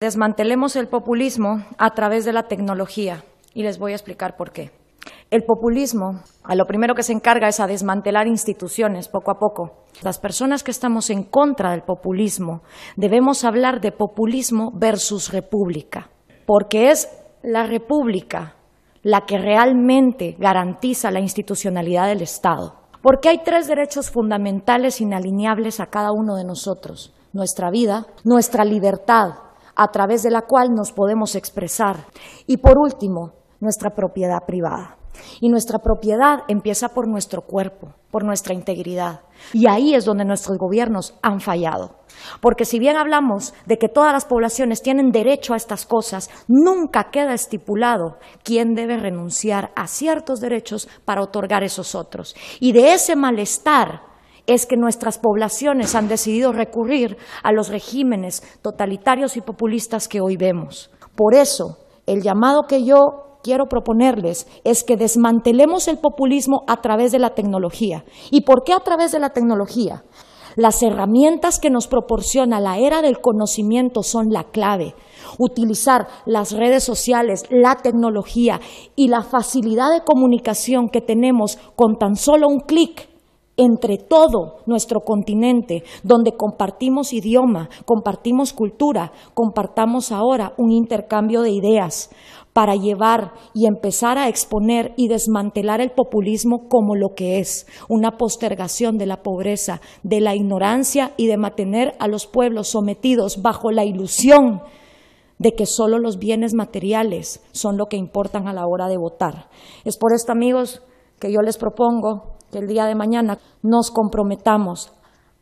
Desmantelemos el populismo a través de la tecnología y les voy a explicar por qué. El populismo a lo primero que se encarga es a desmantelar instituciones poco a poco. Las personas que estamos en contra del populismo debemos hablar de populismo versus república, porque es la república la que realmente garantiza la institucionalidad del Estado. Porque hay tres derechos fundamentales inalineables a cada uno de nosotros, nuestra vida, nuestra libertad a través de la cual nos podemos expresar. Y por último, nuestra propiedad privada. Y nuestra propiedad empieza por nuestro cuerpo, por nuestra integridad. Y ahí es donde nuestros gobiernos han fallado. Porque si bien hablamos de que todas las poblaciones tienen derecho a estas cosas, nunca queda estipulado quién debe renunciar a ciertos derechos para otorgar esos otros. Y de ese malestar es que nuestras poblaciones han decidido recurrir a los regímenes totalitarios y populistas que hoy vemos. Por eso, el llamado que yo quiero proponerles es que desmantelemos el populismo a través de la tecnología. ¿Y por qué a través de la tecnología? Las herramientas que nos proporciona la era del conocimiento son la clave. Utilizar las redes sociales, la tecnología y la facilidad de comunicación que tenemos con tan solo un clic entre todo nuestro continente, donde compartimos idioma, compartimos cultura, compartamos ahora un intercambio de ideas para llevar y empezar a exponer y desmantelar el populismo como lo que es, una postergación de la pobreza, de la ignorancia y de mantener a los pueblos sometidos bajo la ilusión de que solo los bienes materiales son lo que importan a la hora de votar. Es por esto, amigos, que yo les propongo que el día de mañana nos comprometamos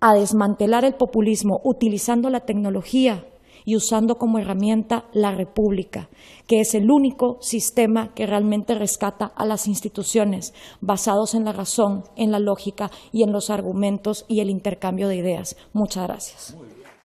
a desmantelar el populismo utilizando la tecnología y usando como herramienta la República, que es el único sistema que realmente rescata a las instituciones, basados en la razón, en la lógica y en los argumentos y el intercambio de ideas. Muchas gracias.